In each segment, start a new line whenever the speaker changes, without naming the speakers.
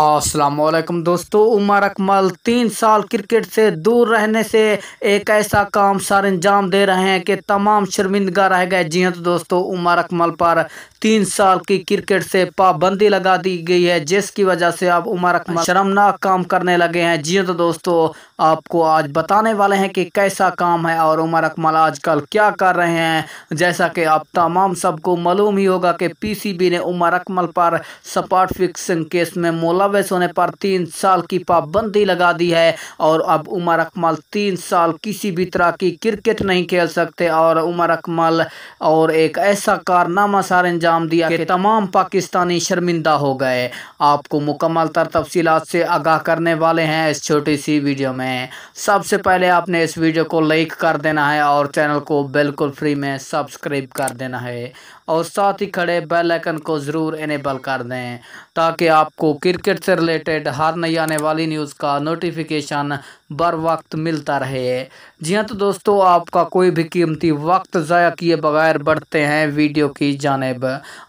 असलम दोस्तों उमर अकमल तीन साल क्रिकेट से दूर रहने से एक ऐसा काम सर अंजाम दे रहे हैं कि तमाम शर्मिंदगा रह गए जी हाँ तो दोस्तों उमर अकमल पर तीन साल की क्रिकेट से पाबंदी लगा दी गई है जिसकी वजह से अब उमर अकमल शर्मनाक काम करने लगे हैं जी हाँ तो दोस्तों आपको आज बताने वाले हैं कि कैसा काम है और उमर अकमल आजकल क्या कर रहे हैं जैसा कि आप तमाम सबको मालूम ही होगा कि बी ने उमर अकमल पर स्पॉट फिक्सिंग केस में मोला क्लब्स उन्हें पर तीन साल की पाबंदी लगा दी है और अब उमर अकमल तीन साल किसी भी तरह की क्रिकेट नहीं खेल सकते और उमर अकमल और एक ऐसा कारनामा सार अंजाम दिया कि तमाम पाकिस्तानी शर्मिंदा हो गए आपको मुकम्मल तर तफसीत से आगाह करने वाले हैं इस छोटी सी वीडियो में सबसे पहले आपने इस वीडियो को लाइक कर देना है और चैनल को बिल्कुल फ्री में सब्सक्राइब कर देना है और साथ ही खड़े बेल आइकन को ज़रूर इनेबल कर दें ताकि आपको क्रिकेट क्रिकेट से रिलेटेड हर नई आने वाली न्यूज़ का नोटिफिकेशन बर वक्त मिलता रहे जी हाँ तो दोस्तों आपका कोई भी कीमती वक्त ज़ाया किए बगैर बढ़ते हैं वीडियो की जानब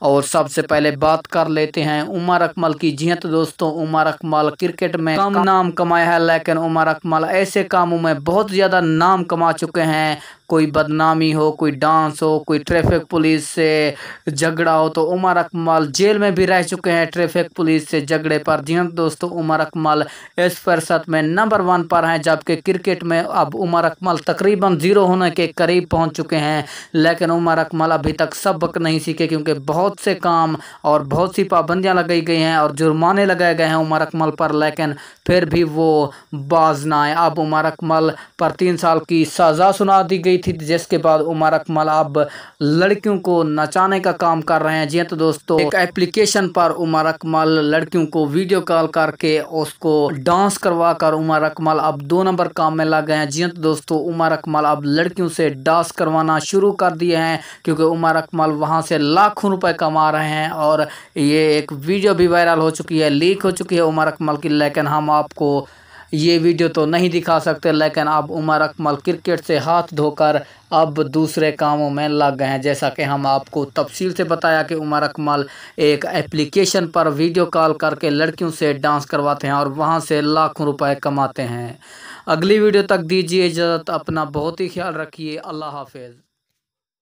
और सबसे पहले बात कर लेते हैं उमर अकमल की जी हाँ तो दोस्तों उमर अकमल क्रिकेट में कम नाम कमाया है लेकिन उमर अकमल ऐसे कामों में बहुत ज़्यादा नाम कमा चुके हैं कोई बदनामी हो कोई डांस हो कोई ट्रैफिक पुलिस से झगड़ा हो तो उमर अकमल जेल में भी रह चुके हैं ट्रैफिक पुलिस से झगड़े पर जी हाँ दोस्तों उमर अकमल इस फहरसत में नंबर वन पर हैं जबकि क्रिकेट में अब उमर अकमल तकरीबन ज़ीरो होने के करीब पहुँच चुके हैं लेकिन उमर अकमल अभी तक सबक नहीं सीखे क्योंकि बहुत से काम और बहुत सी पाबंदियाँ लगाई गई हैं और जुर्माने लगाए गए हैं उमर अकमल पर लेकिन फिर भी वो बाज ना आए अब उमर अकमल पर तीन साल की सज़ा सुना दी गई थी जिसके बाद उमर अकमल अब लड़कियों को नचाने का काम कर रहे हैं जी हाँ तो दोस्तों एक एप्लीकेशन पर उमर अकमल लड़कियों को वीडियो कॉल करके उसको डांस करवा कर उमर अकमल अब दो नंबर काम में लग गए हैं जी हाँ तो दोस्तों उमर अकमल अब लड़कियों से डांस करवाना शुरू कर दिए हैं क्योंकि उमर अकमल वहाँ से लाखों रुपए कमा रहे हैं और ये एक वीडियो भी वायरल हो चुकी है लीक हो चुकी है उमर अकमल की लेकिन हम आपको ये वीडियो तो नहीं दिखा सकते लेकिन अब उमर अकमल क्रिकेट से हाथ धोकर अब दूसरे कामों में लग गए हैं जैसा कि हम आपको तफसील से बताया कि उमर अकमल एक एप्लीकेशन पर वीडियो कॉल करके लड़कियों से डांस करवाते हैं और वहाँ से लाखों रुपए कमाते हैं अगली वीडियो तक दीजिए इजाज़त अपना बहुत ही ख्याल रखिए अल्लाह हाफिज़